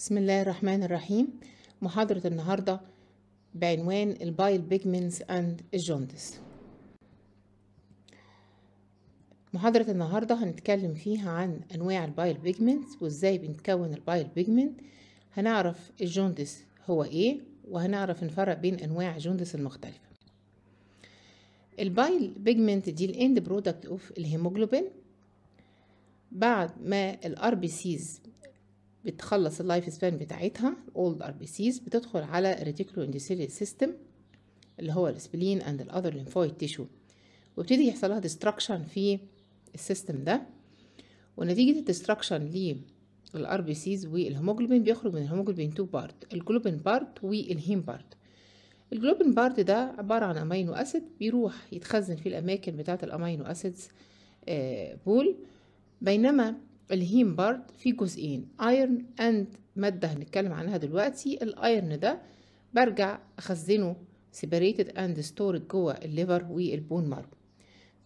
بسم الله الرحمن الرحيم محاضرة النهاردة بعنوان البايل بيجمنز اند الجوندس محاضرة النهاردة هنتكلم فيها عن أنواع البايل بيجمنز وإزاي بنتكون البايل بيجمنت هنعرف الجوندس هو إيه وهنعرف نفرق بين أنواع الجوندس المختلفة البايل بيجمنت دي الاند برودكت اوف الهيموجلوبين بعد ما الار بي سيز بتخلص اللايف سبان بتاعتها الاولد ار بي سيز بتدخل على الريتيكولو اندوثيليال سيستم اللي هو السبلين اند الاذر لينفويد تيشو ويبتدي يحصل لها ديستراكشن في السيستم ده ونتيجه الديستراكشن للار بي سيز والهيموجلوبين بيخرج من الهيموجلوبين تو بارت الجلوبين بارت والهيم بارت الجلوبين بارت ده عباره عن امينو اسيد بيروح يتخزن في الاماكن بتاعه الامينو اسيدز بول بينما الهيم برد في جزئين ايرن اند ماده هنتكلم عنها دلوقتي الايرن ده برجع اخزنه سيبريتد اند ستورد جوه الليفر والبون مارو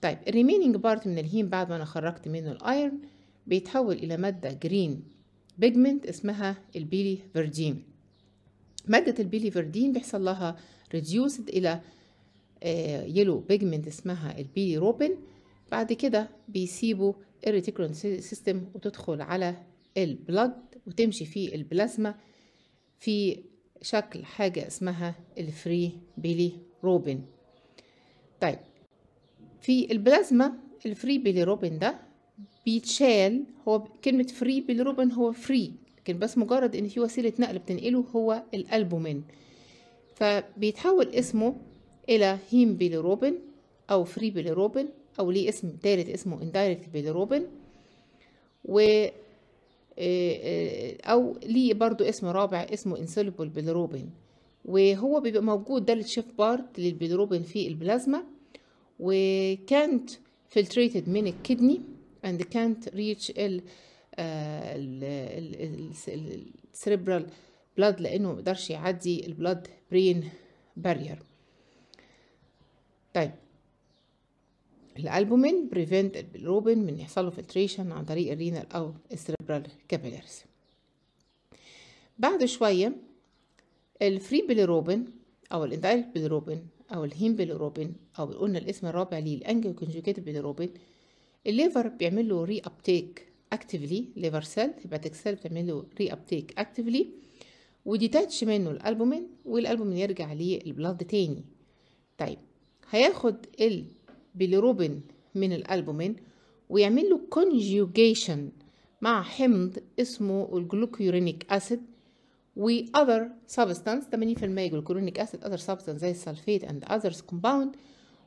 طيب الريمينينج بارت من الهيم بعد ما انا خرجت منه الايرن بيتحول الى ماده جرين بيجمنت اسمها البيلي فيردين ماده البيلي فيردين بيحصل لها ريديوسد الى يلو آه، بيجمنت اسمها البيلي روبن بعد كده بيسيبوا الريتيكولون سيستم وتدخل على البلد وتمشي في البلازما في شكل حاجة اسمها الفري بيلي روبين طيب في البلازما الفري بيلي روبين ده بيتشال هو كلمة فري بيلي روبين هو فري لكن بس مجرد ان في وسيلة نقل بتنقله هو الألبومين فبيتحول اسمه إلى هيم بيلي روبين أو فري بيلي روبين او ليه اسم تالت اسمه indirect bilirubin و آه، آه، او ليه برضو اسم رابع اسمه insoluble bilirubin وهو بيبقى موجود ده الشيف بارت للبيلروبين في البلازما وكانت فلتريتد من الكدني and can't reach ال السريبرال آه، بلاد لانه ما يقدرش يعدي البلاد برين بارير طيب الألبومين بريفنت البيلروبين من يحصله فلتريشن عن طريق الرينال أو السيربرال كابيلارز بعد شوية الفري بيلروبين أو الانتايركت بيلروبين أو الهيم بيلروبين أو قلنا الاسم الرابع ليه الأنجيو كونجوجيت بيلروبين الليفر بيعمل له ري أبتيك اكتيفلي ليفر سيل هيباتيك سيل بتعمل له ري أبتيك اكتفلي وديتاتش منه الألبومين والألبومين يرجع للبلاد تاني طيب هياخد ال بالروبين من الألبومين ويعمل له conjugation مع حمض اسمه الجلوكيورينيك أسيد تمانين في المية جلوكيورينيك أسيد other substance زي السلفيت and others compound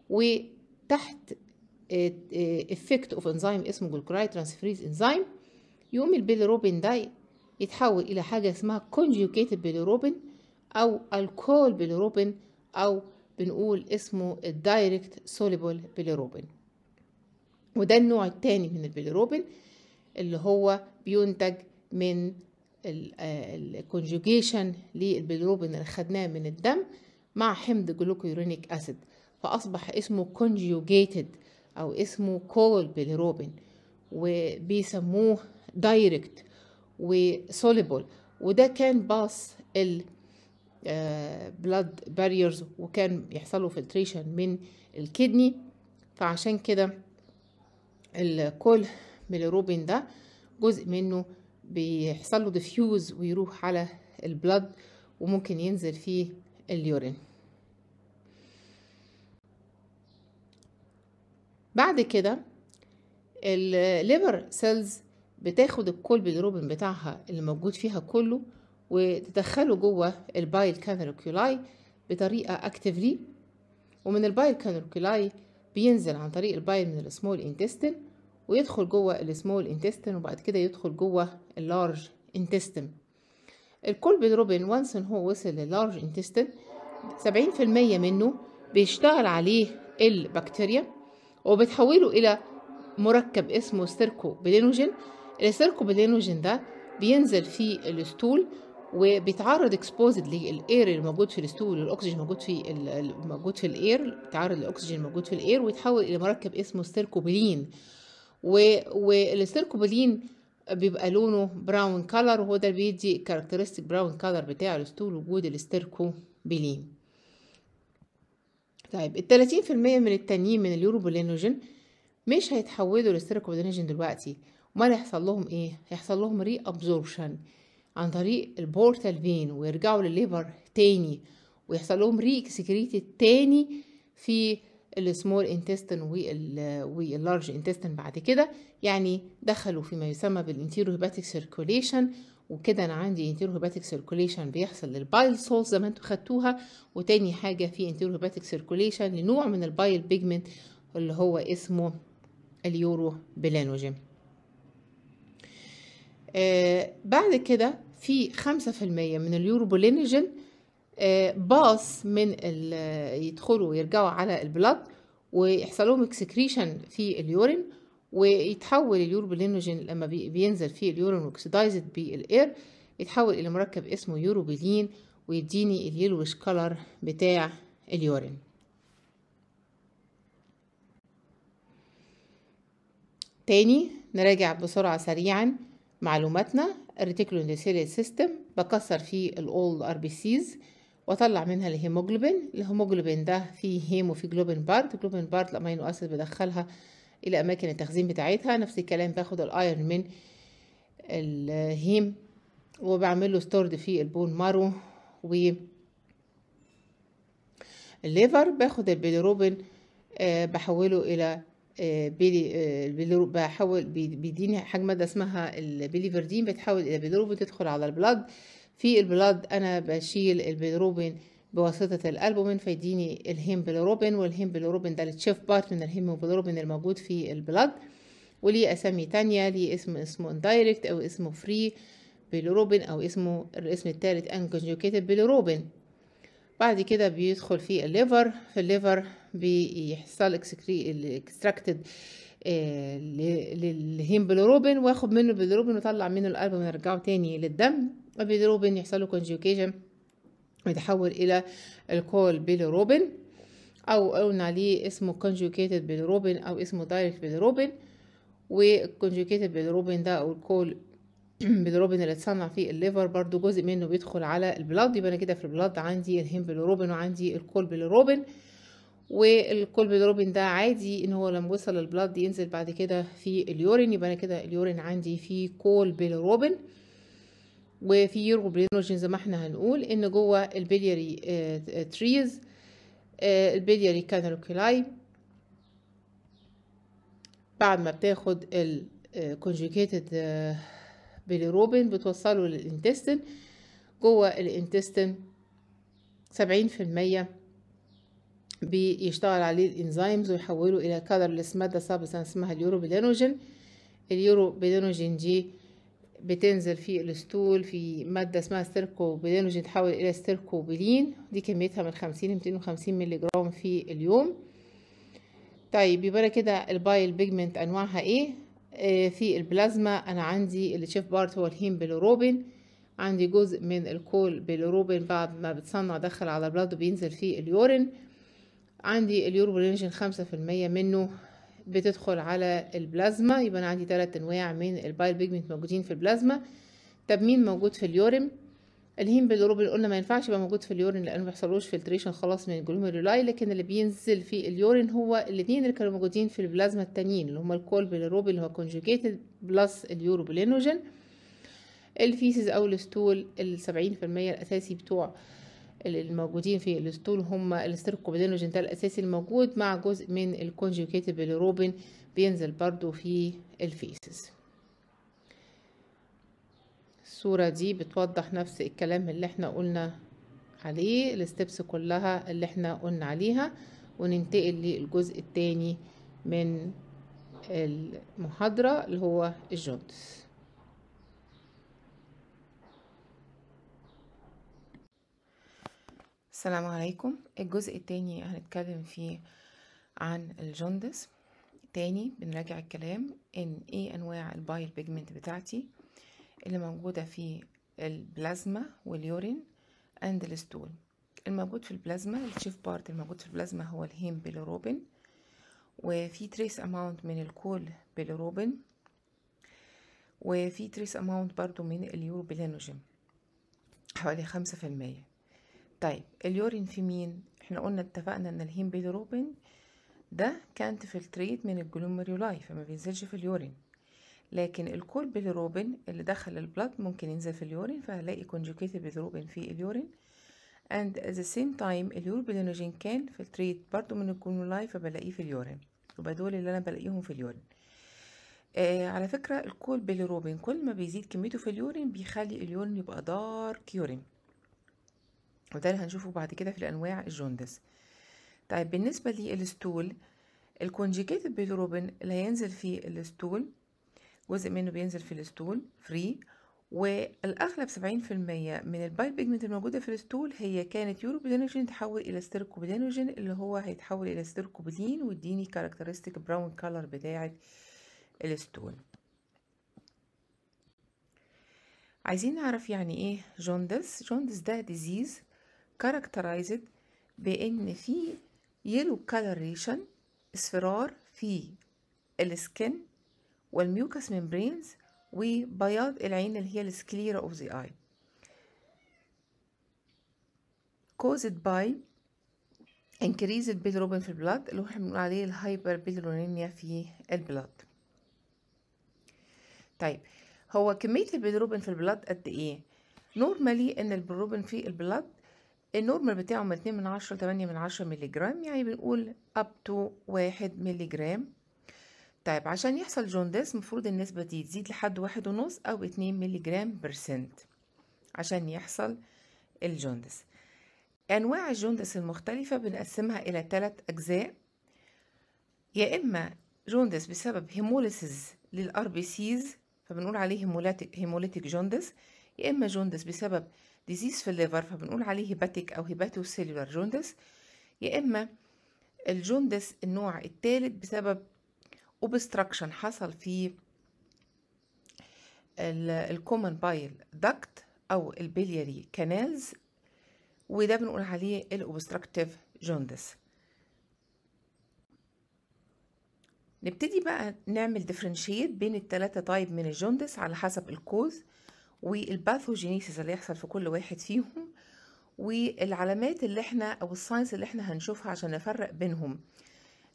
وتحت افكت اوف انزيم اسمه جلوكراي ترانسفريز انزيم يقوم البيليروبين ده يتحول الى حاجه اسمها conjugated بيليروبين او الكول بيليروبين او بنقول اسمه الدايركت سوليبل بيليروبين وده النوع التاني من البيليروبين اللي هو بينتج من الكونجوجيشن آه، للبيليروبين اللي خدناه من الدم مع حمض جلوكيورينيك اسيد فاصبح اسمه كونجوجيتد او اسمه كول بيليروبين وبيسموه دايركت وسوليبل وده كان باص بلاد آه، باريرز وكان يحصل له فلتريشن من الكدني فعشان كده الكول ميليروبين ده جزء منه بيحصل له ديفيوز ويروح على البلد وممكن ينزل فيه اليورين بعد كده الليبر سيلز بتاخد الكول بتاعها اللي موجود فيها كله وتدخله جوه البايل كانالوكيولاي بطريقة اكتفلي ومن البايل كانالوكيولاي بينزل عن طريق البايل من السمول انتستين ويدخل جوه السمول انتستين وبعد كده يدخل جوه اللارج انتستين الكولبيدروبين وانس ان هو وصل للارج انتستين 70% منه بيشتغل عليه البكتيريا وبتحوله الى مركب اسمه ستيركو بلينوجين بلينوجين ده بينزل في الستول وبيتعرض اكسبوزد للاير اللي موجود في الستول والاكسجين الموجود في موجود في الاير بيتعرض للاكسجين الموجود في الاير ويتحول الى مركب اسمه ستيركوبلين والستيركوبيلين بيبقى لونه براون كلر وهو ده بيدي كاركترستيك براون كلر بتاع الستول وجود الستيركوبيلين طيب ال في المية من التانيين من اليوروبولينوجين مش هيتحولوا لستيركوبيلينوجين دلوقتي امال هيحصل لهم ايه هيحصل لهم ري ابزوربشن عن طريق البورتال فين ويرجعوا للليفر تاني ويحصل لهم ريكسكريتد تاني في السمول انتستين واللارج انتستين بعد كده يعني دخلوا فيما يسمى بالانتيرو هيباتيك سيركوليشن وكده انا عندي انتيرو هيباتيك سيركوليشن بيحصل للبايل سولز زي ما انتوا خدتوها وتاني حاجه في انتيرو هيباتيك سيركوليشن لنوع من البايل بيجمنت اللي هو اسمه اليورو بلانوجين آه بعد كده في 5% من اليوروبولينجين آه، باص من يدخلوا ويرجعوا على البلد ويحصلهم اكسكريشن في اليورين ويتحول اليوروبولينجين لما بينزل في اليورين واكسدايزد بالاير يتحول الى مركب اسمه يوروبيلين ويديني اليلوش كلر بتاع اليورين تاني نراجع بسرعة سريعا معلوماتنا الريتيكولون ديسيليت سيستم بكسر فيه الاولد ار بي سيز واطلع منها الهيموجلوبين الهيموجلوبين ده فيه هيم وفيه جلوبين بارت جلوبين بارت الامينو اسيد بدخلها الى اماكن التخزين بتاعتها نفس الكلام باخد الايرن من الهيم وبعمل له ستورد في البون مارو و الليفر باخد البيليروبين آه، بحوله الى آه، بيلي آه، بحول بيديني حاجه ماده اسمها البيليفردين بتحول الى بيلروبين تدخل على البلاد في البلاد انا بشيل البيلروبين بواسطة الألبومين فيديني الهيم بيلروبين والهيم بيلروبين ده التشيف بارت من الهيم بيلروبين الموجود في البلاد وليه أسامي تانية ليه اسم اسمه اندايركت أو اسمه فري بيلروبين أو اسمه الاسم التالت انكونجوكيتد بيلروبين بعد كده بيدخل في الليفر في الليفر بيحصل اكستراكتد آه للهيمبلوروبين واخد منه البيلروبين وطلع منه القلب ونرجعه تاني للدم البيلروبين يحصل له كونجوكيشن ويتحول الى الكول بيلروبين او قلنا عليه اسمه كونجوكيتد بيلروبين او اسمه دايركت بيلروبين والكونجوكيتد بيلروبين ده او الكول بالروبين اللي اتصنع في الليفر برضو جزء منه بيدخل على البلاد يبقى انا كده في البلاد عندي الهيمبلوروبين وعندي الكول والكول والكولبيلوروبين ده عادي ان هو لما وصل للبلاد ينزل بعد كده في اليورين يبقى انا كده اليورين عندي فيه كولبيلوروبين وفي يوروبلينوجين زي ما احنا هنقول ان جوه البلياري تريز البلياري كانالوكيلاي بعد ما بتاخد الكونجوكيتد آه، بالروبين بتوصله للانتستين جوه الانتستين سبعين في المية بيشتغل عليه الانزيمز ويحوله الى كالرلس مادة سابسة اسمها اليوروبيلينوجين اليوروبيلينوجين دي بتنزل في الاستول في مادة اسمها ستيركوبيلينوجين تحول الى ستيركوبيلين دي كميتها من خمسين لميتين وخمسين ملي جرام في اليوم طيب يبقى كده البايل بيجمنت انواعها ايه آه، في البلازما انا عندي اللي شيف بارت هو الهيم بيلوروبين عندي جزء من الكول بيلوروبين بعد ما بتصنع دخل على البلاد وبينزل في اليورين عندي اليوروبولينجين خمسة في المية منه بتدخل على البلازما يبقى انا عندي تلات انواع من البايل بيجمنت موجودين في البلازما طب مين موجود في اليورين الهيم بالروب قلنا ما ينفعش يبقى موجود في اليورين لانه ما بيحصلوش فلتريشن خلاص من الجلوميرولاي لكن اللي بينزل في اليورين هو الاثنين اللي كانوا موجودين في البلازما التانيين اللي هما الكولبيلروب اللي هو كونجوجيتد بلس اليوروبلينوجين الفيسز او الستول السبعين في المية الاساسي بتوع الموجودين في الستول هم الستركوبيدينوجين ده الاساسي الموجود مع جزء من الكونجوجيتد بيلروبين بينزل برضو في الفيسز الصورة دي بتوضح نفس الكلام اللي احنا قلنا عليه الستبس كلها اللي احنا قلنا عليها وننتقل للجزء التاني من المحاضرة اللي هو الجوندس السلام عليكم الجزء التاني هنتكلم فيه عن الجوندس تاني بنراجع الكلام ان ايه انواع البايل بيجمنت بتاعتي اللي موجودة في البلازما واليورين اند الستول الموجود في البلازما الشيف بارت الموجود في البلازما هو الهيم بيلوروبين وفي تريس اماونت من الكول بيلوروبين وفي تريس اماونت برضو من اليوروبيلانوجين حوالي خمسة في المية طيب اليورين في مين احنا قلنا اتفقنا ان الهيم بيلوروبين ده كانت فلتريت من الجلوميريولاي فما بينزلش في اليورين لكن بيليروبين اللي دخل البلد ممكن ينزل في اليورين فهلاقي كونجوكيتد بيليروبين في اليورين and at the same time اليوربيلينوجين كان التريت برضو من الكونولاي فبلاقيه في اليورين يبقى دول اللي انا بلاقيهم في اليورين آه على فكرة الكول بيليروبين كل ما بيزيد كميته في اليورين بيخلي اليورين يبقى دارك يورين وده اللي هنشوفه بعد كده في الأنواع الجوندس طيب بالنسبة للستول الكونجيكيتد بيليروبين اللي هينزل في الستول جزء منه بينزل في الستول فري والأغلب 70% من الباي بيجمنت الموجودة في الستول هي كانت يوروبيدينوجين تحول إلى ستيركوبيدينوجين اللي هو هيتحول إلى ستيركوبيدين ويديني كاركترستيك براون كالر بتاعة الستول عايزين نعرف يعني إيه جوندس جوندس ده ديزيز كاركترايزد بإن في يلو كالريشن اصفرار في السكن والميوكس ميمبرينز وبياض العين اللي هي السكليرا اوف ذا اي caused by increased bilirubin في البلاد اللي هو احنا بنقول عليه الهايبر بيلرونيميا في البلاد طيب هو كمية البيلروبين في البلاد قد ايه نورمالي ان البيلروبين في البلاد النورمال بتاعه من اتنين من عشرة لتمانية من عشرة ملي جرام يعني بنقول up to واحد ملي جرام طيب عشان يحصل جوندس مفروض النسبة دي تزيد لحد واحد ونص أو اتنين جرام برسنت عشان يحصل الجوندس أنواع الجوندس المختلفة بنقسمها إلى تلات أجزاء يا إما جوندس بسبب هيموليسيز للار بي سيز فبنقول عليه هيموليتيك جوندس يا إما جوندس بسبب ديزيز في الليفر فبنقول عليه هيباتيك أو سيلولار جوندس يا إما الجوندس النوع الثالث بسبب اوبستراكشن حصل في الكومن بايل داكت او البلياري كانالز وده بنقول عليه الاوبستراكتيف جوندس نبتدي بقى نعمل ديفرنشيت بين التلاتة تايب من الجوندس على حسب الكوز والباثوجينيسيس اللي يحصل في كل واحد فيهم والعلامات اللي احنا او الساينس اللي احنا هنشوفها عشان نفرق بينهم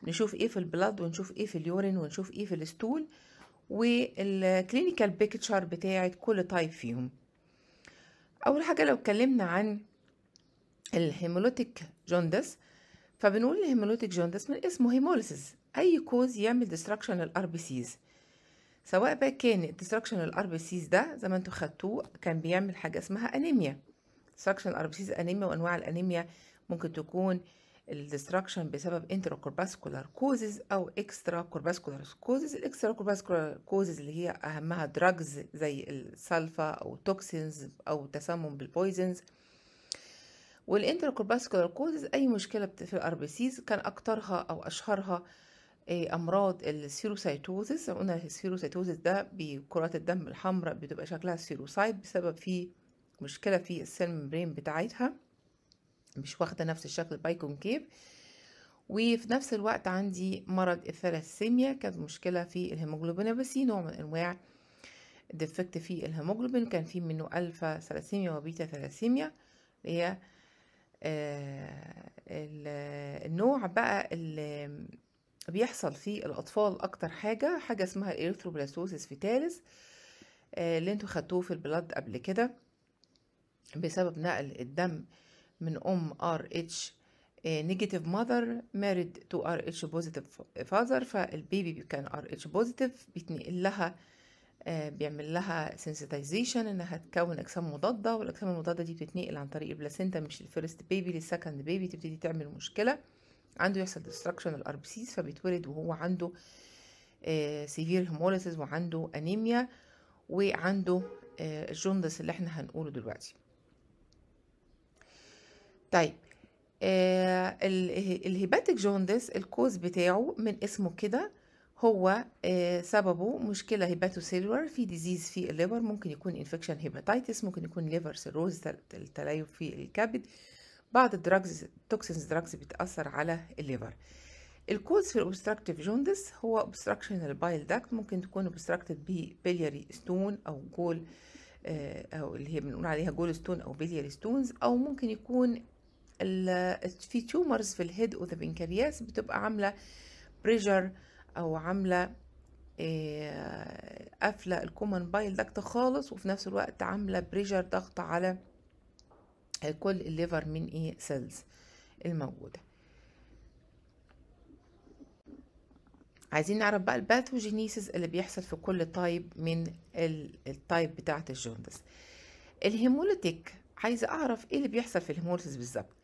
نشوف ايه في البلد ونشوف ايه في اليورين ونشوف ايه في الستول والكلينيكال بيكتشر بتاعت كل تايب فيهم اول حاجه لو اتكلمنا عن الهيمولوتيك جوندس فبنقول الهيمولوتيك جوندس من اسمه هيموليسيس اي كوز يعمل ديستراكشن للار بي سيز سواء بقى كان الديستراكشن للار بي سيز ده زي ما انتوا خدتوه كان بيعمل حاجه اسمها انيميا ديستراكشن الار بي سيز انيميا وانواع الانيميا ممكن تكون الديستراكشن بسبب انترا كورباسكولار كوزز او اكسترا كورباسكولار كوزز الاكسترا كورباسكولار كوزز اللي هي اهمها دراجز زي السلفا او توكسينز او تسمم بالبويزنز والانترا كورباسكولار كوزز اي مشكله في الار بي سيز كان اكترها او اشهرها آه، امراض السيروسايتوزس قلنا السيروسايتوزس ده بكرات الدم الحمراء بتبقى شكلها سيروسايت بسبب في مشكله في السيل ممبرين بتاعتها مش واخدة نفس الشكل كيف وفي نفس الوقت عندي مرض الثلاسيميا كانت مشكلة في الهيموجلوبين بس نوع من أنواع ديفكت في الهيموجلوبين كان في منه ألفا ثلاسيميا وبيتا ثلاسيميا هي آه، النوع بقى اللي بيحصل في الأطفال أكتر حاجة حاجة اسمها في تالس آه، اللي انتوا خدتوه في البلاد قبل كده بسبب نقل الدم من أم ار اتش نيجاتيف ماذر ماريد تو ار اتش بوزيتيف فاذر فالبيبي كان ار اتش بوزيتيف بيتنقل لها آه، بيعمل لها سنسيتايزيشن انها تكون اجسام مضاده والاجسام المضاده دي بتتنقل عن طريق البلاسينتا مش الفيرست بيبي للسكند بيبي تبتدي تعمل مشكله عنده يحصل ديستراكشن الار بي سيز فبيتولد وهو عنده سيفير آه، هيموليسيس وعنده انيميا وعنده آه، الجوندس اللي احنا هنقوله دلوقتي طيب آه الهيباتيك جوندس الكوز بتاعه من اسمه كده هو آه سببه مشكله هيباتوسيلولر في ديزيز في الليفر ممكن يكون انفكشن هيباتايتس ممكن يكون ليفر سيروز التليف في الكبد بعض الدراجز توكسينز دراجز بتاثر على الليفر الكوز في الاوبستراكتيف جوندس هو اوبستراكشن البايل داكت ممكن تكون اوبستراكتد ببلياري ستون او جول آه، او اللي هي بنقول عليها جول ستون او بيلياري ستونز او ممكن يكون في تومرز في الهيد وذا بنكرياس بتبقى عامله بريجر او عامله آه، قافله الكومن بايل داكت خالص وفي نفس الوقت عامله بريجر ضغط على آه، كل الليفر من ايه سيلز الموجوده عايزين نعرف بقى الباثوجينيسيس اللي بيحصل في كل تايب من التايب بتاعه الجوندس الهيموليتيك عايزه اعرف ايه اللي بيحصل في الهيموليسيس بالظبط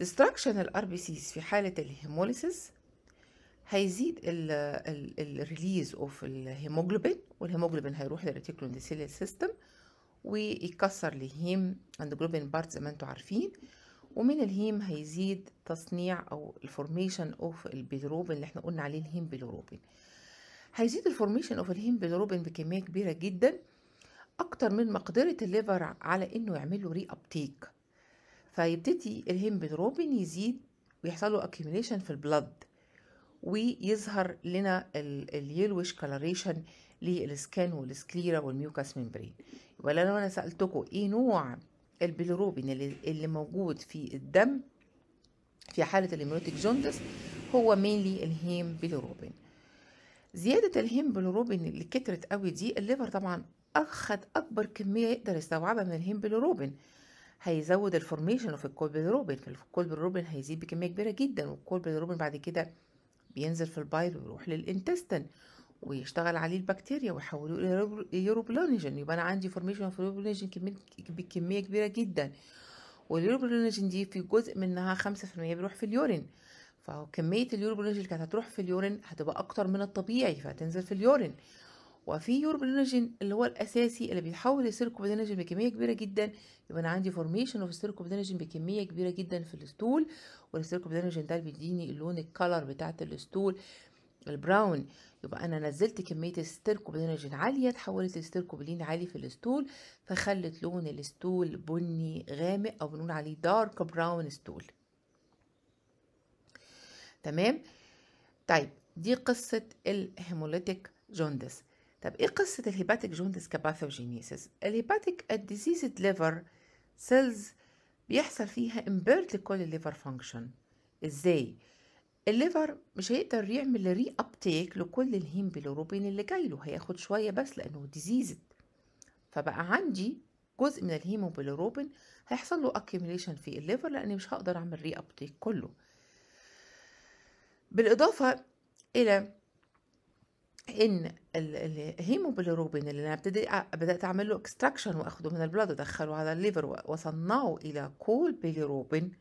destruction الار بي سيز في حالة الهيموليسيس هيزيد الريليز اوف الهيموجلوبين والهيموجلوبين هيروح للريتيكولو اندوثيليال سيستم ويكسر الهيم اند جلوبين بارت زي ما انتم عارفين ومن الهيم هيزيد تصنيع او الفورميشن اوف البيلروبين اللي احنا قلنا عليه الهيم بيلروبين هيزيد الفورميشن اوف الهيم بيلروبين بكميه كبيره جدا اكتر من مقدره الليفر على انه يعمل له ري ابتيك فيبتدي الهيموجلوبين يزيد ويحصل له accumulation في البلد ويظهر لنا اليلوش كالوريشن للسكان والسكليرا والميوكاس ممبرين يبقى لو انا سالتكم ايه نوع البيلروبين اللي, اللي موجود في الدم في حاله الهيموتيك جوندس هو مينلي الهيم بيلروبين زياده الهيم بيلروبين اللي كترت قوي دي الليفر طبعا اخد اكبر كميه يقدر يستوعبها من الهيم بيلروبين هيزود الفورميشن اوف الكول الكولبيروبين هيزيد بكميه كبيره جدا والكولبيروبين بعد كده بينزل في البايل ويروح للانتستين ويشتغل عليه البكتيريا ويحولوه ليوروبلانيجين يبقى انا عندي فورميشن اوف يوروبلانيجين بكميه كبيره جدا واليوروبلانيجين دي في جزء منها خمسة في المية بيروح في اليورين فكمية اليوروبلانيجين اللي كانت هتروح في اليورين هتبقى أكتر من الطبيعي فهتنزل في اليورين وفي يوربلينوجين اللي هو الاساسي اللي بيتحول لسيركوبلينوجين بكميه كبيره جدا يبقى انا عندي فورميشن اوف سيركوبلينوجين بكميه كبيره جدا في الستول والسيركوبلينوجين ده اللي بيديني اللون الكالر بتاعه الستول البراون يبقى انا نزلت كميه الستيركوبلينوجين عاليه اتحولت لستيركوبلين عالي في الستول فخلت لون الستول بني غامق او بنقول عليه دارك براون ستول تمام طيب دي قصه الهيموليتيك جوندس طب إيه قصة الهيباتيك جوندس كباثوجينيسيس؟ الهيباتيك الديزيز ليفر سيلز بيحصل فيها امبيرد لكل الليفر فانكشن ازاي؟ الليفر مش هيقدر يعمل ري ابتيك لكل الهيمبلوروبين اللي جاي له هياخد شويه بس لانه ديزيز فبقى عندي جزء من الهيموبلوروبين هيحصل له اكيوميليشن في الليفر لاني مش هقدر اعمل ري ابتيك كله بالاضافه الى ان الهيموبيلروبين اللي انا ابتدي بدات اعمل له اكستراكشن واخده من البلد ودخله على الليفر واصنعه الى كول بيليروبين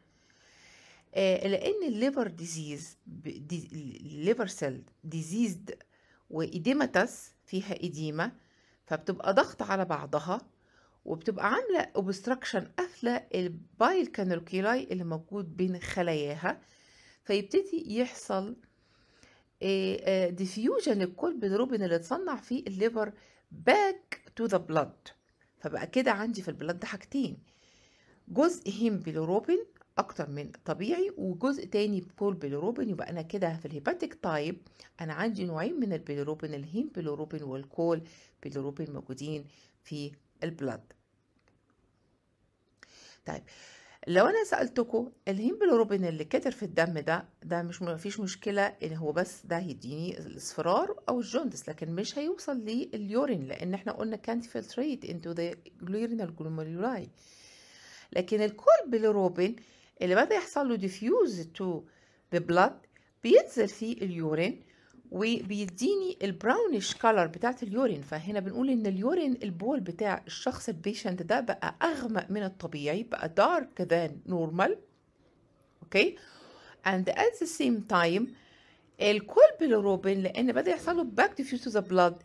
آه لان الليفر ديزيز دي الليفر سيل ديزيزد وإديمتس فيها إديمة فبتبقى ضغط على بعضها وبتبقى عاملة اوبستراكشن قافلة البايل كانولكيلاي اللي موجود بين خلاياها فيبتدي يحصل ديفيوجن آه، آه، الكولبينروبين اللي اتصنع في الليفر باك تو ذا بلاد فبقى كده عندي في البلد حاجتين جزء هيم بيلوروبين اكتر من طبيعي وجزء تاني بول بيلوروبين يبقى انا كده في الهيباتيك تايب انا عندي نوعين من البيلوروبين الهيم بيلوروبين والكول بيلوروبين موجودين في البلاد طيب لو انا سالتكم الهيموجلوبين اللي كتر في الدم ده ده مش مفيش مشكله ان هو بس ده هيديني الاصفرار او الجوندس لكن مش هيوصل لليورين لان احنا قلنا كانت فلتريت انتو ذا جلورينال جلوميرولاي لكن الكولبيلوروبين اللي بدا يحصل له ديفيوز تو ذا بلاد بينزل في اليورين وبيديني البراونش كولر بتاعت اليورين فهنا بنقول ان اليورين البول بتاع الشخص البيشنت ده بقى اغمق من الطبيعي بقى دارك ذان نورمال اوكي and at the same time الكولبيلروبين لان بدا يحصل له باك ديفيوز تو ذا بلاد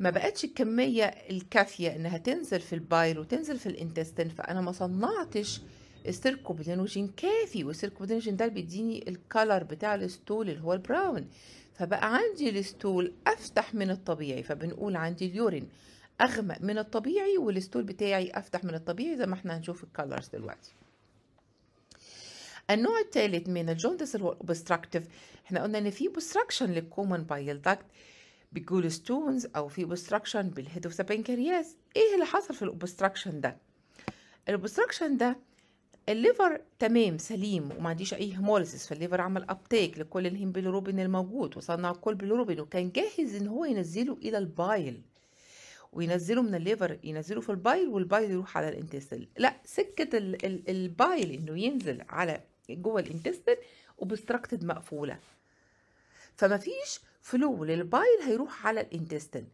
ما بقتش الكميه الكافيه انها تنزل في البايل وتنزل في الانتستين فانا ما صنعتش السيركوبيدينوجين كافي والسيركوبيدينوجين ده اللي بيديني الكالر بتاع الستول اللي هو البراون فبقى عندي الستول أفتح من الطبيعي فبنقول عندي اليورين أغمق من الطبيعي والستول بتاعي أفتح من الطبيعي زي ما احنا هنشوف الكالرز دلوقتي النوع الثالث من الجوندس اللي هو احنا قلنا ان في اوبستراكشن للكومن بايل داكت بيقول ستونز او في اوبستراكشن بالهيد اوف ذا ايه اللي حصل في الاوبستراكشن ده الاوبستراكشن ده الليفر تمام سليم وما عنديش اي هيموليسيس فالليفر عمل ابتيك لكل الهيمبيلوروبين الموجود وصنع كل بيلوروبين وكان جاهز ان هو ينزله الى البايل وينزله من الليفر ينزله في البايل والبايل يروح على الانتستين لا سكه البايل انه ينزل على جوه الانتستين وبستراكتد مقفوله فما فيش فلو للبايل هيروح على الانتستين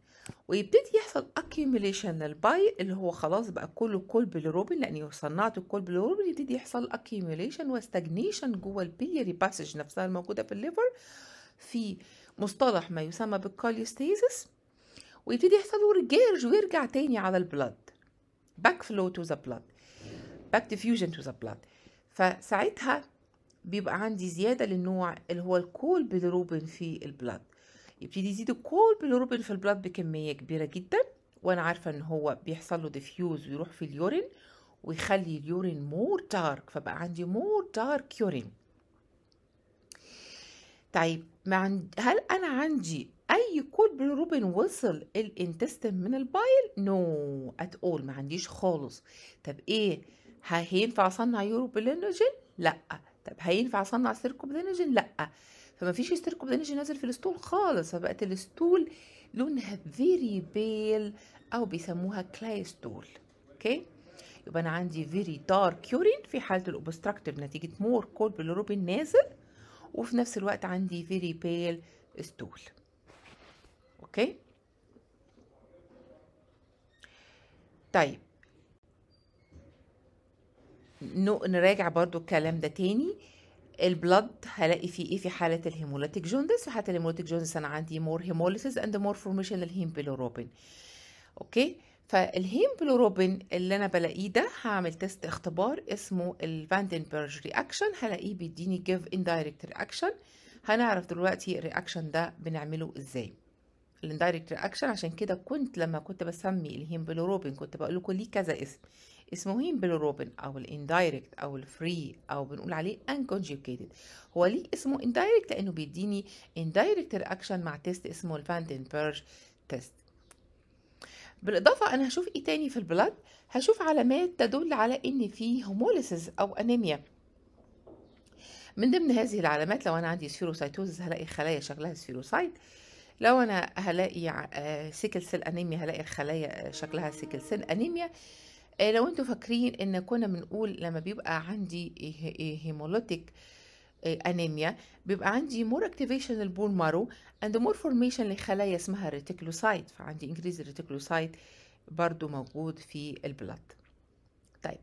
ويبتدي يحصل accumulation للباي اللي هو خلاص بقى كله كل بيلروبين لاني صنعت الكول بيلروبين يبتدي يحصل اكيوميليشن واستجنيشن جوه البيليري باسج نفسها الموجوده في الليفر في مصطلح ما يسمى بالكوليوستيزس ويبتدي يحصل ريجيرج ويرجع تاني على البلد باك فلو تو ذا بلد باك ديفيوجن تو ذا بلد فساعتها بيبقى عندي زياده للنوع اللي هو الكول بيلروبين في البلد يبتدي يزيد كل بيلوروبين في البلاد بكميه كبيره جدا وانا عارفه ان هو بيحصل له ديفيوز ويروح في اليورين ويخلي اليورين مور دارك فبقى عندي مور دارك يورين طيب ما عند... هل انا عندي اي كود بيلوروبين وصل الانتستين من البايل نو ات اول ما عنديش خالص طب ايه هينفع اصنع يوروبلينوجين لا طب هينفع اصنع سيركوبلينوجين لا فما فيش هيستيريكوم انرجي نازل في الستول خالص فبقت الستول لونها فيري بيل او بيسموها كلاي ستول اوكي يبقى انا عندي فيري دارك يورين في حاله الاوبستراكتيف نتيجه مور كول بالروبين نازل وفي نفس الوقت عندي فيري بيل ستول اوكي طيب نراجع برضو الكلام ده تاني البلد هلاقي فيه ايه في حاله الهيمولاتيك جوندس وحالة الهيمولاتيك جوندس انا عندي مور هيموليسيس اند مور فورميشن للهيم بلوروبين اوكي فالهيم بلوروبين اللي انا بلاقيه ده هعمل تيست اختبار اسمه الفاندنبرج رياكشن هلاقيه بيديني جيف اندايركت رياكشن هنعرف دلوقتي الرياكشن ده بنعمله ازاي الاندايركت رياكشن عشان كده كنت لما كنت بسمي الهيم بلوروبين كنت بقول لكم ليه كذا اسم اسمه إيه؟ بالروبن او الاندايركت او الفري او بنقول عليه انكونجوكيتد هو ليه اسمه اندايركت لانه بيديني اندايركت رياكشن مع تيست اسمه الفانتين بيرج تيست بالاضافه انا هشوف ايه تاني في البلد هشوف علامات تدل على ان في هوموليسيس او انيميا من ضمن هذه العلامات لو انا عندي سفيروسايتوزس هلاقي خلايا شكلها سفيروسايت لو انا هلاقي سيكل سيل انيميا هلاقي الخلايا آه، شكلها سيكل سيل انيميا آه، لو انتوا فاكرين ان كنا بنقول لما بيبقى عندي هيمولوتيك إيه، انيميا آه، بيبقى عندي مور اكتيفيشن للبون مارو اند مور فورميشن لخلايا اسمها ريتيكلوسايت فعندي انكريز ريتيكلوسايت برضو موجود في البلد طيب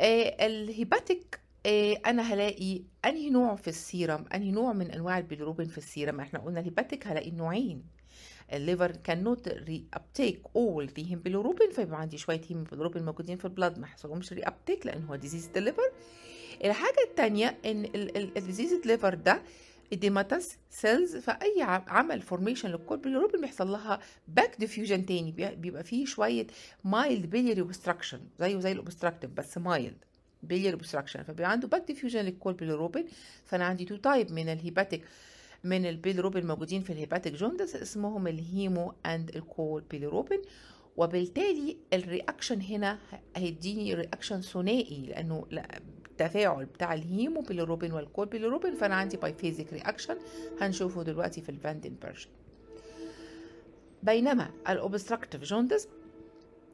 آه الهيباتيك آه، انا هلاقي انهي نوع في السيرم انهي نوع من انواع البيلروبين في السيرم احنا قلنا الهيباتيك هلاقي نوعين الليفر كان نوت ري ابتيك اول ذا هيمبلوروبين فيبقى عندي شويه هيمبلوروبين موجودين في البلاد ما حصلهمش ري ابتيك لان هو ديزيز الليفر الحاجه الثانيه ان الديزيز الليفر ده اديماتس سيلز فاي عمل فورميشن للكولبيلروبين بيحصل لها باك ديفيوجن تاني بيبقى فيه شويه مايلد بيليري اوبستراكشن زيه زي الاوبستراكتيف بس مايلد بلير اوبستراكشن فبيبقى عنده باك ديفيوجن للكولبيلروبين فانا عندي تو تايب من الهيباتيك من البيلروبين الموجودين في الهيباتيك جوندس اسمهم الهيمو اند الكول بيلروبين وبالتالي الرياكشن هنا هيديني رياكشن ثنائي لانه التفاعل بتاع الهيمو بيلروبين والكول بيلروبين فانا عندي بايفيزيك رياكشن هنشوفه دلوقتي في الفاندنبرجن بينما الاوبستراكتيف جوندس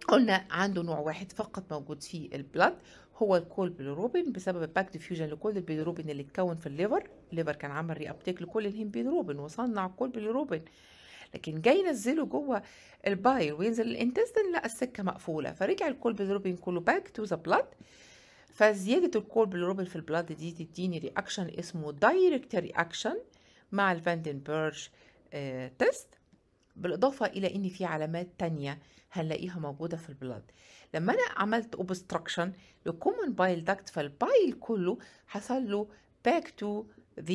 قلنا عنده نوع واحد فقط موجود في البلد هو الكول بيلروبين بسبب الباك ديفيوجن لكل البيلروبين اللي اتكون في الليفر الليفر كان عمل ري ابتيك لكل بيلروبين وصنع الكول بيلروبين لكن جاي ينزله جوه الباير وينزل الانتستين لا السكه مقفوله فرجع الكول بيلروبين كله باك تو ذا بلاد فزياده الكول بيلروبين في البلاد دي تديني رياكشن اسمه دايركت رياكشن مع الفاندنبرج آه، تيست بالاضافه الى ان في علامات تانية هنلاقيها موجوده في البلاد لما انا عملت اوبستراكشن لكومن بايل داكت فالبايل كله حصل له باك تو ذا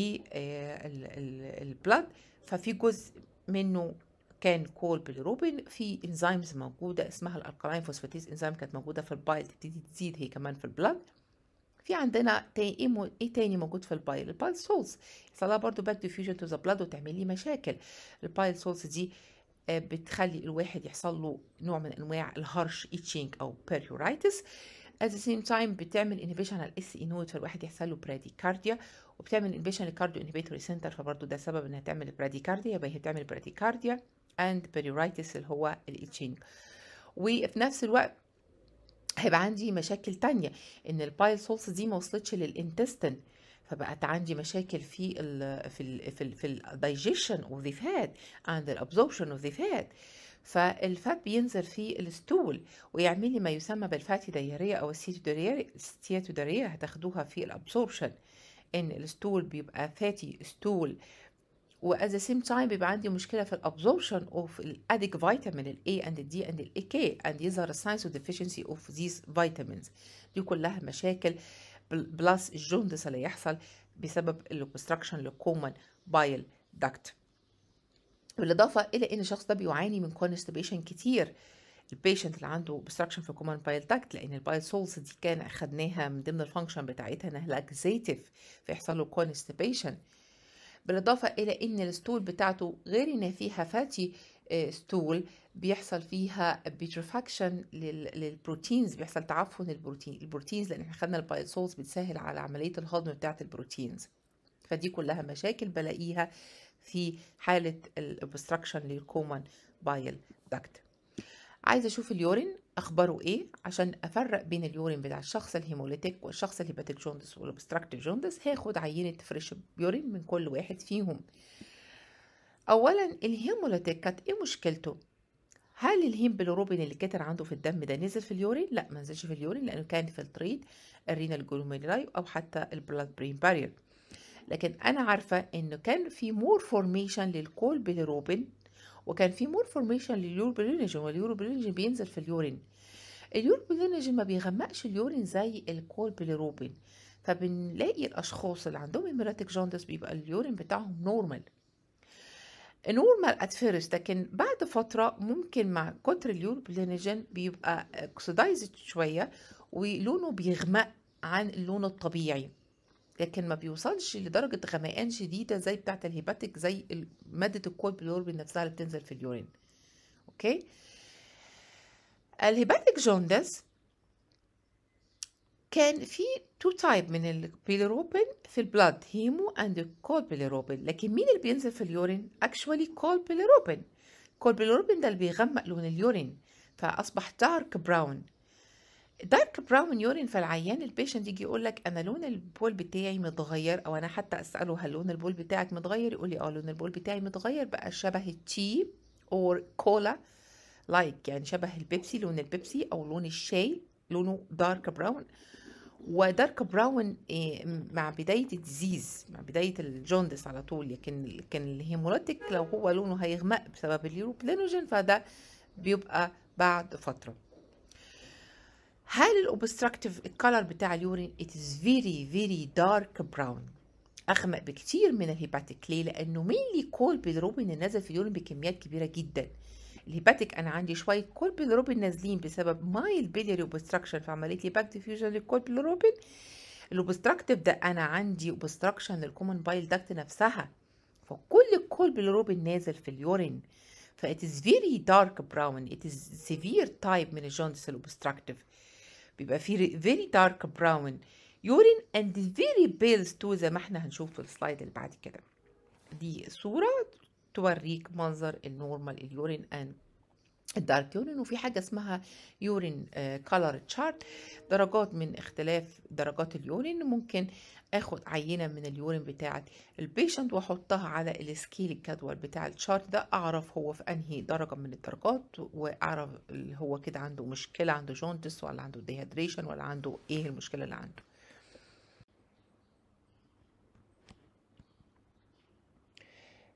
البلد ففي جزء منه كان كول بالروبين في انزيمز موجوده اسمها الالكالين فوسفاتيز انزيم كانت موجوده في البايل تبتدي تزيد هي كمان في البلد في عندنا تاني إيه, ايه تاني موجود في البايل البايل سولز يحصلها برضو باك ديفيوجن تو ذا بلاد وتعمل لي مشاكل البايل سولز دي آه، بتخلي الواحد يحصل له نوع من انواع الهرش ايتشينج او بيريورايتس at the same time بتعمل انهبيشن على الاس اي نود فالواحد يحصل له براديكارديا وبتعمل انهبيشن للكارديو انهبيتوري سنتر فبرضه ده سبب انها تعمل براديكارديا يبقى هي بتعمل براديكارديا اند بيريورايتس اللي هو الايتشينج وفي نفس الوقت هيبقى عندي مشاكل تانية ان البايل سولس دي ما وصلتش للانتستين فبقت عندي مشاكل في الـ في الـ في الـ في الدايجيشن اوف ذا فات اند الابزوربشن اوف ذا فات فالفات بينزل في الستول ويعمل لي ما يسمى بالفاتي دايريه او السيتو دايريه هتاخدوها في الابزوربشن ان الستول بيبقى فاتي ستول وات ذا سيم تايم بيبقى عندي مشكله في الابزوربشن اوف الاديك فيتامين الاي اند الدي اند الاي كي اند يظهر الساينس اوف ديفيشنسي اوف ذيس فيتامينز دي كلها مشاكل آه بلس الجوندس اللي يحصل بسبب الكونستراكشن للكومن بايل داكت بالاضافه الى ان الشخص ده بيعاني من كونستبيشن كتير البيشنت اللي عنده اوبستراكشن في الكومن بايل داكت لان البايل سولز دي كان اخدناها من ضمن الفانكشن بتاعتها انها لاكزيتيف فيحصل له كونستبيشن بالاضافه الى ان الستول بتاعته غير ان فيها فاتي آه، ستول بيحصل فيها بيترفاكشن للبروتينز بيحصل تعفن البروتين البروتينز لان احنا خدنا البايلسولز بتسهل على عمليه الهضم بتاعه البروتينز فدي كلها مشاكل بلاقيها في حاله الاوبستراكشن للكومن بايل داكت عايزه اشوف اليورين اخباره ايه عشان افرق بين اليورين بتاع الشخص الهيموليتيك والشخص الهيباتيك جوندس والاوبستراكتيف جوندس هاخد عينه فريش يورين من كل واحد فيهم أولا الهيموليتيك كانت إيه مشكلته؟ هل الهيم بيلوروبين اللي كتر عنده في الدم ده نزل في اليورين؟ لا ما نزلش في اليورين لأنه كان في الطريد الرينال جلوميرولاي أو حتى البلاد برين بارير لكن أنا عارفة إنه كان في مور فورميشن للكول بيلوروبين وكان في مور فورميشن لليوربيلينجين واليوربيلينجين بينزل في اليورين اليوربيلينجين ما بيغمقش اليورين زي الكول بيلوروبين فبنلاقي الأشخاص اللي عندهم هيمراتيك جوندس بيبقى اليورين بتاعهم نورمال نقول ما فيرست لكن بعد فترة ممكن مع كتر اليور بلينجين بيبقى اكسدايزد شوية ولونه بيغمق عن اللون الطبيعي لكن ما بيوصلش لدرجة غمقان شديدة زي بتاعة الهيباتيك زي مادة الكولبلوربين نفسها اللي بتنزل في اليورين اوكي الهيباتيك جوندس كان في تو تايب من البيليروبين في البلاد هيمو اند بيليروبين لكن مين اللي بينزل في اليورين اكشوالي كول بيليروبين ده اللي بيغمق لون اليورين فاصبح دارك براون دارك براون يورين فالعيان البيشنت يجي يقول لك انا لون البول بتاعي متغير او انا حتى اساله هل لون البول بتاعك متغير يقول لي اه لون البول بتاعي متغير بقى شبه التي اور كولا لايك يعني شبه البيبسي لون البيبسي او لون الشاي لونه دارك براون ودارك براون إيه، مع بداية الديزيز مع بداية الجوندس على طول لكن لكن الهيمولاتيك لو هو لونه هيغمق بسبب اليوروبلينوجين فده بيبقى بعد فترة هل الاوبستراكتيف الكالر بتاع اليورين it is very very dark brown اغمق بكتير من الهيباتيك ليه لانه مين اللي كول بيضربه ان نزل في اليورين بكميات كبيره جدا الهيباتيك انا عندي شويه كول بيلروبين نازلين بسبب ماي بيليري اوبستراكشن في عمليه ديفيوجن للكول بيلروبين الاوبستراكتيف ده انا عندي اوبستراكشن للكومن بايل داكت نفسها فكل الكول بيلروبين نازل في اليورين ف it is very dark brown it is severe type من الجوندس الاوبستراكتيف بيبقى فيه very dark brown urine and very pale too زي ما احنا هنشوف في السلايد اللي بعد كده دي صورة توريك منظر النورمال اليورين ان الدارك يورين وفي حاجة اسمها يورين كولر تشارت درجات من اختلاف درجات اليورين ممكن اخد عينة من اليورين بتاعة البيشنت واحطها على السكيل الجدول بتاع التشارت ده اعرف هو في انهي درجة من الدرجات واعرف هو كده عنده مشكلة عنده جونتس ولا عنده ديهيدريشن ولا عنده ايه المشكلة اللي عنده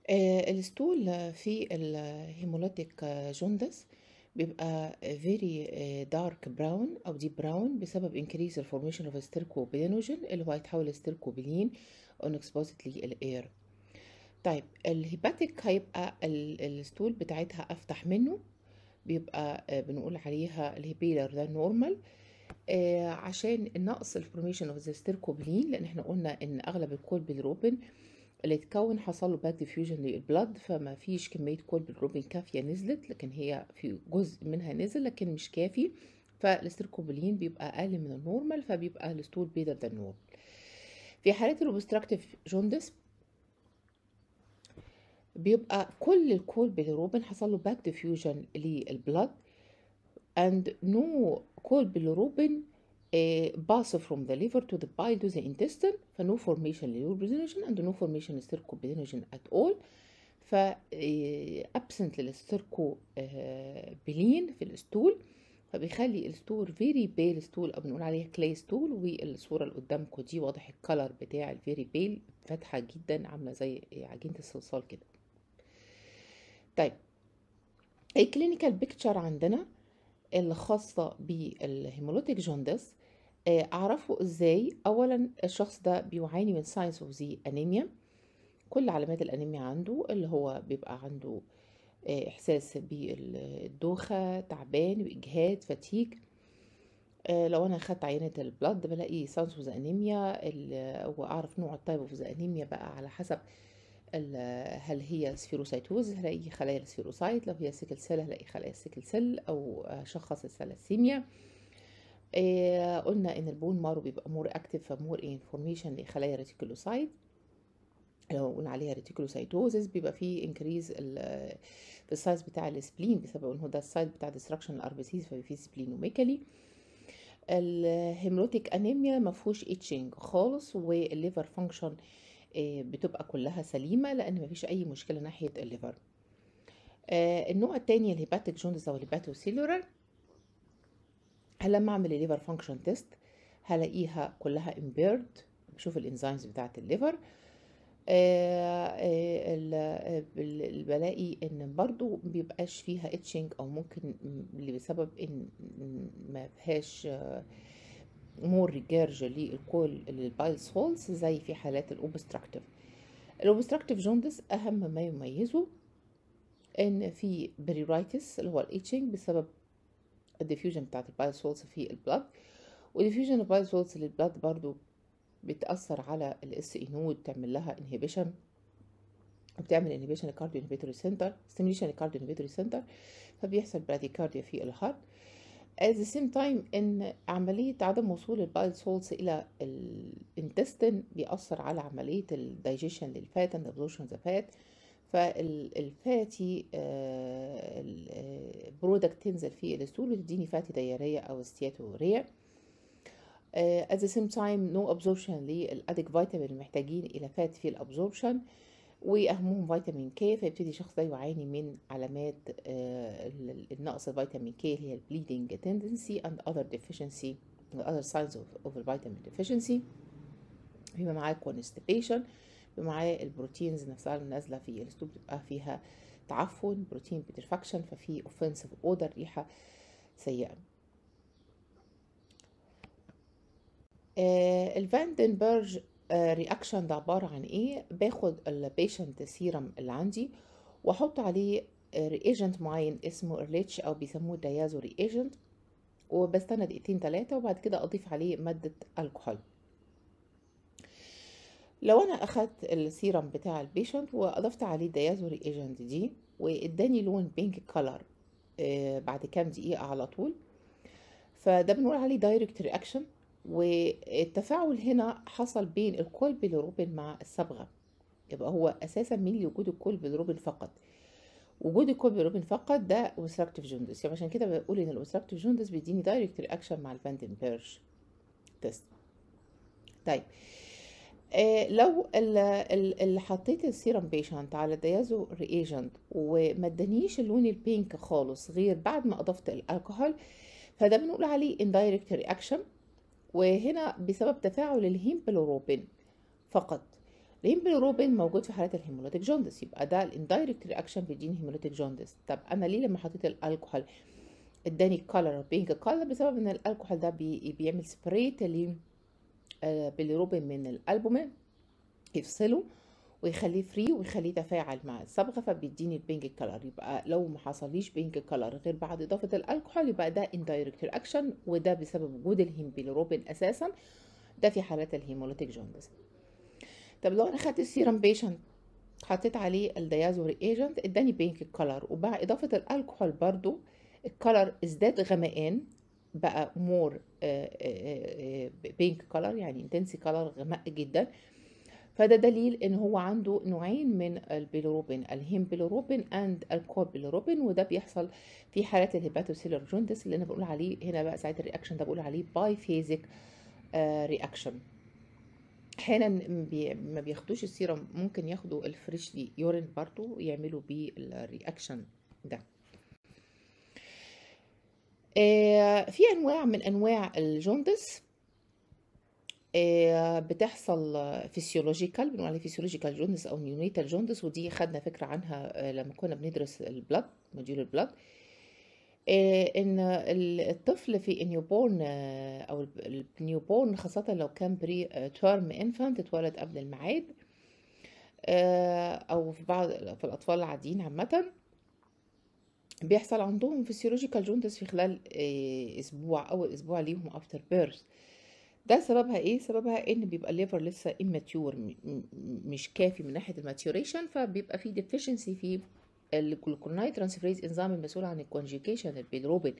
آه، الستول في الهيمولوتيك جوندس بيبقى فيري دارك براون او ديب براون بسبب انكريز الفورميشن اوف ستيركوبينوجين اللي هو هيتحول لستيركوبيلين اون اكسبوزيت للاير طيب الهيباتيك هيبقى الستول بتاعتها افتح منه بيبقى آه، بنقول عليها الهيبيلر ده نورمال آه، عشان نقص الفورميشن اوف ستيركوبيلين لان احنا قلنا ان اغلب الكولبيلروبين اللي تكون حصل له باد ديفيوجن للبلد فما فيش كمية كل بالروبين كافية نزلت لكن هي في جزء منها نزل لكن مش كافي فالاستركوبولين بيبقى أقل من النورمال فبيبقى الستول بيضة ده النورمال في حالة الأوبستراكتيف جوندس بيبقى كل الكول بالروبين حصل له باد ديفيوجن للبلد and no كول بالروبين pass from the liver to the bile to the intestine ف no formation للبروزينوجين and no formation للستيركوبيزينوجين at all ف eh, absent للستيركوبيلين في الستول فبيخلي الستول very pale stool او بنقول عليها clay stool والصوره اللي قدامكم دي واضح الكلر بتاع ال very pale فاتحه جدا عامله زي عجينه الصلصال كده طيب الكلينيكال بيكتشر عندنا الخاصة خاصه بالهيمولوتيك جوندس آه، اعرفه ازاي اولا الشخص ده بيعاني من ساينس اوف زي انيميا كل علامات الانيميا عنده اللي هو بيبقى عنده آه، احساس بالدوخه تعبان واجهاد فتيك آه، لو انا خدت عينه البلد بلاقي ساينس اوف انيميا واعرف نوع التايب اوف انيميا بقى على حسب هل هي سفيروسايتوز هلاقي خلايا السفيروسايت لو هي سيكل سيل هلاقي خلايا السيكل سيل او شخص الثلاسيميا إيه قلنا ان البون مارو بيبقى مور اكتف فمور انفورميشن لخلايا ريتيكولوسايت لو قلنا عليها ريتيكولوسايتوزس بيبقى فيه انكريز في السايز بتاع السبلين بسبب ان هو ده السايز بتاع ديستراكشن الار بي سي فبيبقى فيه سبلينوميكالي الهيمولوتيك انيميا ما فيهوش ايتشنج خالص والليفر فانكشن آه، بتبقى كلها سليمه لان مفيش اي مشكله ناحيه الليفر آه، النوع الثاني الهيباتيك جوندس او الهيباتوسيلولر هلا لما اعمل الليفر فانكشن تيست هلاقيها كلها امبيرد بشوف الانزيمز بتاعه الليفر آه، آه، بلاقي ان برضو مبيبقاش فيها اتشنج او ممكن اللي بسبب ان ما فيهاش مور آه، ريجيرج للكول للبايلس هولز زي في حالات الاوبستراكتيف الاوبستراكتيف جوندس اهم ما يميزه ان في بريرايتس اللي هو الاتشنج بسبب الديفيوجن بتاعت البايل سولز في البلد وديفيوجن البايل سولز للبلد برضو بتأثر على الاس اي e نود تعمل لها انهيبيشن بتعمل انهيبيشن الكارديو انهيبيتوري سنتر ستيميليشن الكارديو انهيبيتوري سنتر فبيحصل براديكارديا في الهارت at the same time ان عملية عدم وصول البايل سولز الى الانتستين بيأثر على عملية الديجيشن للفات and absorption the fat فالفاتي برودكت آه، آه، تنزل في الاستول وتديني فاتي ديارية أو استياتورية آه، at the same time no absorption للأدك فيتامين المحتاجين إلى فات في الأبزوربشن واهمهم فيتامين كي فيبتدي الشخص ده يعاني من علامات النقص الفيتامين كي اللي هي البليدنج تندنسي اند اذر ديفيشنسي other signs of, of vitamin deficiency بما معاه constipation ومعاه البروتينز نفسها اللي نازله في الاسلوب بتبقى فيها تعفن بروتين بترفكشن ففي اوفنسيف اودر ريحه سيئه آه الفاندنبرج آه رياكشن ده عباره عن ايه باخد البيشنت سيرم اللي عندي واحط عليه رياجنت آه، معين اسمه ريتش او بيسموه ديازو رياجنت وبستنى دقيقتين ثلاثه وبعد كده اضيف عليه ماده الكحول لو انا اخدت السيرم بتاع البيشنت واضفت عليه ديازوري ايجنت دي واداني لون بينك كولر آه، بعد كام دقيقه على طول فده بنقول عليه دايركت رياكشن والتفاعل هنا حصل بين الكولبيلوروبين مع الصبغه يبقى هو اساسا مين لوجود الكولبيلوروبين فقط وجود الكولبيلوروبين فقط ده اوستراكتيف جوندس يبقى عشان كده بقول ان الاوستراكتيف جوندس بيديني دايركت رياكشن مع الفاندنبيرش تيست طيب إيه، لو اللي حطيت السيرم بيشنت على الديازو رياجنت وما ادانيش اللون البينك خالص غير بعد ما اضفت الالكحول فده بنقول عليه اندايركت رياكشن وهنا بسبب تفاعل الهيمبلوروبين فقط الهيمبلوروبين موجود في حالات الهيمولوتيك جوندس يبقى ده الاندايركت رياكشن في جين هيمولوتيك جوندس طب انا ليه لما حطيت الالكحول اداني كولر بينك كولر بسبب ان الالكحول ده بي بيعمل سبريت اللي بالروبن من الالبوم يفصله ويخليه فري ويخليه يتفاعل مع الصبغه فبيديني البينك كلر يبقى لو ما حصليش بينك كلر غير بعد اضافه الالكحول يبقى ده اندايركت اكشن وده بسبب وجود الهيمبيلوروبين اساسا ده في حالات الهيموليتيك جوندس طب لو انا خدت السيرم بيشنت حطيت عليه الديازور ايجنت اداني بينك كلر وبعد اضافه الالكحول برضو الكلر ازداد غمقان بقى مور بينك كلر يعني انتنسي كلر غمق جدا فده دليل ان هو عنده نوعين من البيلوروبين الهيم بيلوروبين اند بيلوروبين وده بيحصل في حالات الهيباتوسيلر جوندس اللي انا بقول عليه هنا بقى ساعه الرياكشن ده بقول عليه باي فيزيك رياكشن احيانا ما بياخدوش السيرم ممكن ياخدوا الفريشلي يورين برضو يعملوا بيه الرياكشن ده آه، في انواع من انواع الجوندس آه، بتحصل فيسيولوجيكال بنقول عليه فيسيولوجيكال جوندس او نيونيتال جوندس ودي خدنا فكره عنها آه، لما كنا بندرس البلد موديول البلد ان الطفل في النيوبورن او النيوبورن خاصه لو كان بري تيرم انفانت اتولد قبل الميعاد او في بعض في الاطفال العاديين عامه بيحصل عندهم فيسيولوجيكال جوندس في خلال آه، اسبوع اول اسبوع ليهم افتر بيرث ده سببها ايه سببها ان بيبقى الليفر لسه اماتيور مش كافي من ناحيه الماتيوريشن فبيبقى في ديفيشنسي في الجلوكوناي ترانسفريز انزيم المسؤول عن الكونجيكيشن البيلروبين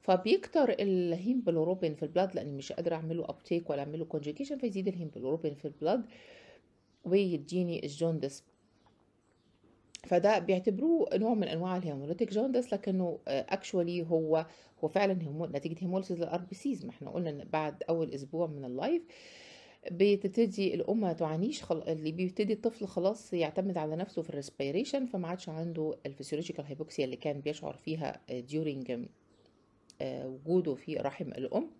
فبيكتر الهيمبلوروبين في البلاد لان مش قادره اعمله ابتيك ولا اعمله كونجيكيشن فيزيد الهيمبلوروبين في البلاد ويديني الجوندس فده بيعتبروه نوع من انواع الهيموليتيك جوندس لكنه اكشولي آه، هو هو فعلا نتيجه هيموليسيس للار بي سيز ما احنا قلنا بعد اول اسبوع من اللايف بتبتدي الام ما تعانيش خل... اللي بيبتدي الطفل خلاص يعتمد على نفسه في الريسبيريشن فما عادش عنده الفسيولوجيكال هايبوكسيا اللي كان بيشعر فيها ديورنج آه، آه، وجوده في رحم الام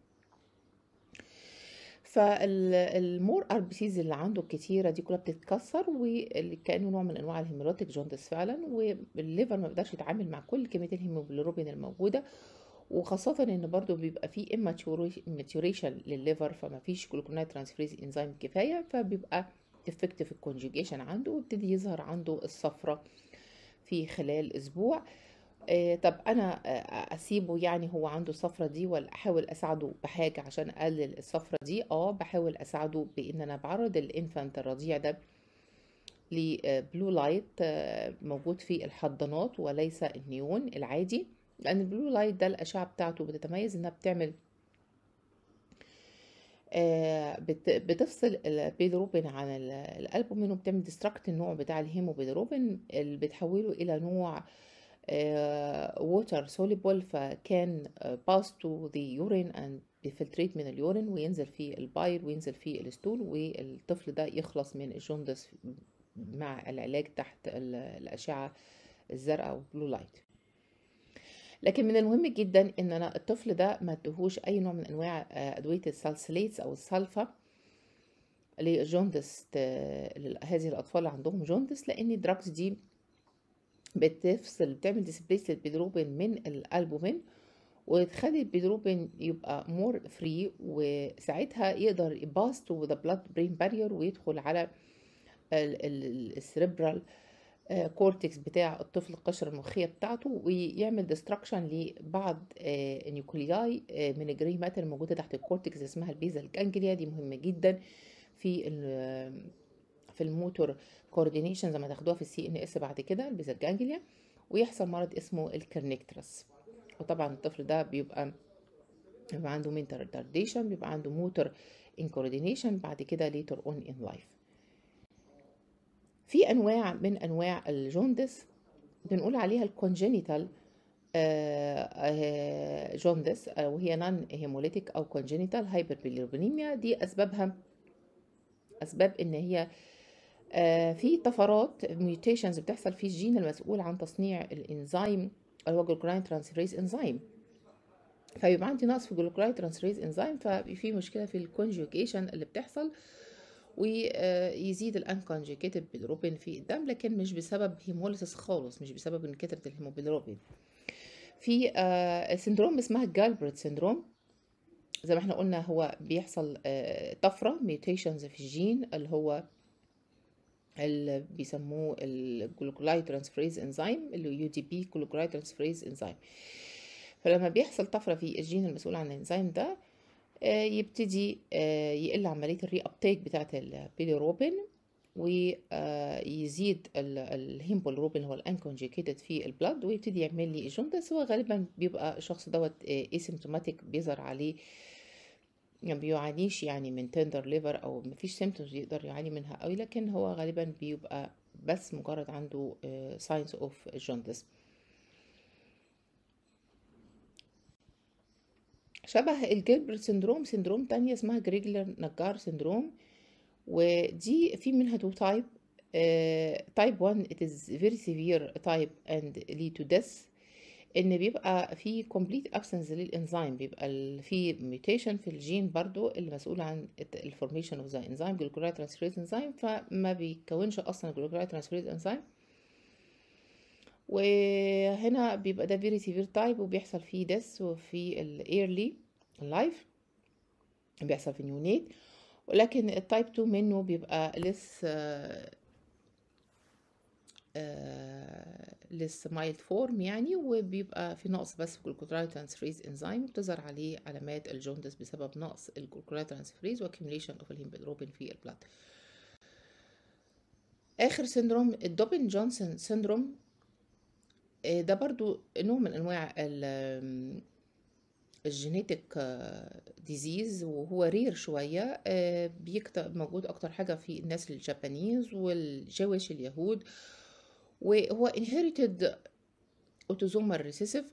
فالمور ار بي سيز اللي عنده الكتيره دي كلها بتتكسر وكانه نوع من انواع الهيموراتيك جوندس فعلا والليفر ما بيقدرش يتعامل مع كل كميه الهيموجلوبين الموجوده وخاصة ان برضو بيبقى فيه اماتيوريشن للليفر فما فيش جلوكونات ترانسفريز انزيم كفاية فبيبقى ديفكتيف الكونجوجيشن عنده وابتدي يظهر عنده الصفرة في خلال اسبوع آه، طب انا آه، آه، اسيبه يعني هو عنده الصفرة دي ولا احاول اساعده بحاجة عشان اقلل الصفرة دي اه بحاول اساعده بان انا بعرض الانفانت الرضيع ده لبلو لايت موجود في الحضانات وليس النيون العادي لان البلو لايت ده الاشعة بتاعته بتتميز انها بتعمل بتفصل البيدروبين عن الالبومين وبتعمل ديستراكت النوع بتاع الهيموبيدروبين اللي بتحوله الى نوع ووتر آه، soluble فكان باس تو ذا يورين اند بيفلتريت من اليورين وينزل في الباير وينزل في الستول والطفل ده يخلص من الجوندس مع العلاج تحت الأشعة الزرقاء والبلو لايت لكن من المهم جدا ان انا الطفل ده ما تهوش اي نوع من انواع آه، ادويه السالسليتس او السلفه لجوندس آه، هذه الاطفال اللي عندهم جوندس لان الدراجز دي بتفصل بتعمل ديسبليس للبيدروبين من الالبومين وتخلي البيدروبين يبقى مور فري وساعتها يقدر يباس تو ذا بلاد برين بارير ويدخل على السريبرال كورتكس آه، بتاع الطفل القشرة المخية بتاعته ويعمل ديستراكشن لبعض آه، نيوكلياي آه، من الجري ماتر الموجودة تحت الكورتكس اسمها البيزا الجانجليا دي مهمة جدا في في الموتور كوردينيشن زي ما تاخدوها في السي ان اس بعد كده البيزل جانجليا ويحصل مرض اسمه الكرنيكترس وطبعا الطفل ده بيبقى بيبقى عنده مينتر ريتارديشن بيبقى عنده موتور انكوردينيشن بعد كده ليتر اون ان لايف في انواع من انواع الجوندس بنقول عليها الكونجينيتال آه، آه، جوندس آه، وهي نان هيموليتيك او كونجينيتال هايبربيليربينيميا دي اسبابها اسباب ان هي آه، في طفرات ميوتيشنز بتحصل في الجين المسؤول عن تصنيع الانزيم اللي هو جلوكراين ترانسفيريز انزيم فيبقى عندي نقص في جلوكراين ترانسفيريز انزيم ففي مشكله في الكونجوجيشن اللي بتحصل ويزيد الانكونجيكيتد بيلروبين في الدم لكن مش بسبب هيموليسيس خالص مش بسبب ان كتره الهيموبيلروبين في سندروم آه، اسمها جالبرت سندروم زي ما احنا قلنا هو بيحصل آه، طفره ميوتيشنز في الجين اللي هو اللي بيسموه الجلوكولاي ترانسفريز انزيم اللي يو دي بي جلوكولاي ترانسفريز انزيم فلما بيحصل طفره في الجين المسؤول عن الانزيم ده آه، يبتدي آه، يقل عمليه الري ابتيك بتاعه البيليروبين ويزيد الهيمبولروبين هو الانكونجيكيتد في البلد ويبتدي يعمل لي جوندس وغالبا بيبقى الشخص دوت اسيمتوماتيك آه، بيظهر عليه يعني بيعانيش يعني من تندر ليفر او مفيش سيمتومز يقدر يعاني منها قوي لكن هو غالبا بيبقى بس مجرد عنده ساينس اوف جوندس شبه الجيلبرت سندروم سندروم تانية اسمها جريجلر نجار سندروم ودي في منها تو تايب تايب 1 it is very severe type and lead to death ان بيبقى في كومبليت ابسنس للانزيم بيبقى في ميوتيشن في الجين برضو المسؤول عن الفورميشن اوف ذا انزيم جلوكورايد ترانسفيريز انزيم فما بيتكونش اصلا جلوكورايد ترانسفيريز انزيم وهنا بيبقى ده فيري سيفير تايب وبيحصل فيه ديس وفي الايرلي لايف بيحصل في نيونيت ولكن التايب 2 منه بيبقى لسه لس مايلد فورم يعني وبيبقى في نقص بس في الجلوكوترايل ترانسفريز انزيم وبتظهر عليه علامات الجوندس بسبب نقص الجلوكورايل ترانسفريز واكيميليشن اوف الهيموجلوبين في البلاد اخر سندروم الدوبن جونسون سندروم آه، ده برضو نوع من انواع الجينيتك ديزيز آه، وهو رير شويه آه، بيكتب موجود اكتر حاجه في الناس الجابانيز والجويش اليهود وهو inherited autosomal recessive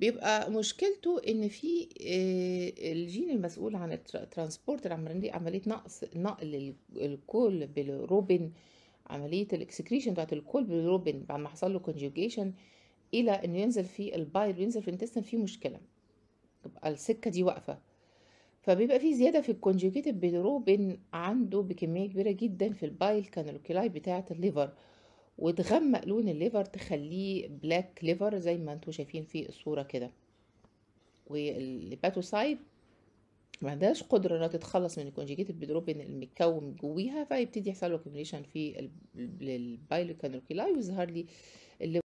بيبقى مشكلته ان في آه، الجين المسؤول عن الترانسبورت عمليه نقص نقل الكول بالروبن عمليه الاكسكريشن بتاعت الكول بالروبن بعد ما حصل له كونجوجيشن الى انه ينزل في البايل وينزل في الانتستن في مشكله تبقى السكه دي واقفه فبيبقى في زيادة في الكونجوجيت بين عنده بكمية كبيرة جدا في البايل كانولوكيلاي بتاعة الليفر وتغمق لون الليفر تخليه بلاك ليفر زي ما انتوا شايفين في الصورة كده والليباتوسايد ما عندهاش قدرة انها تتخلص من الكونجيجيت بيدروبين المتكون جويها فيبتدي يحصل له في البايل كانولوكيلاي ويظهر لي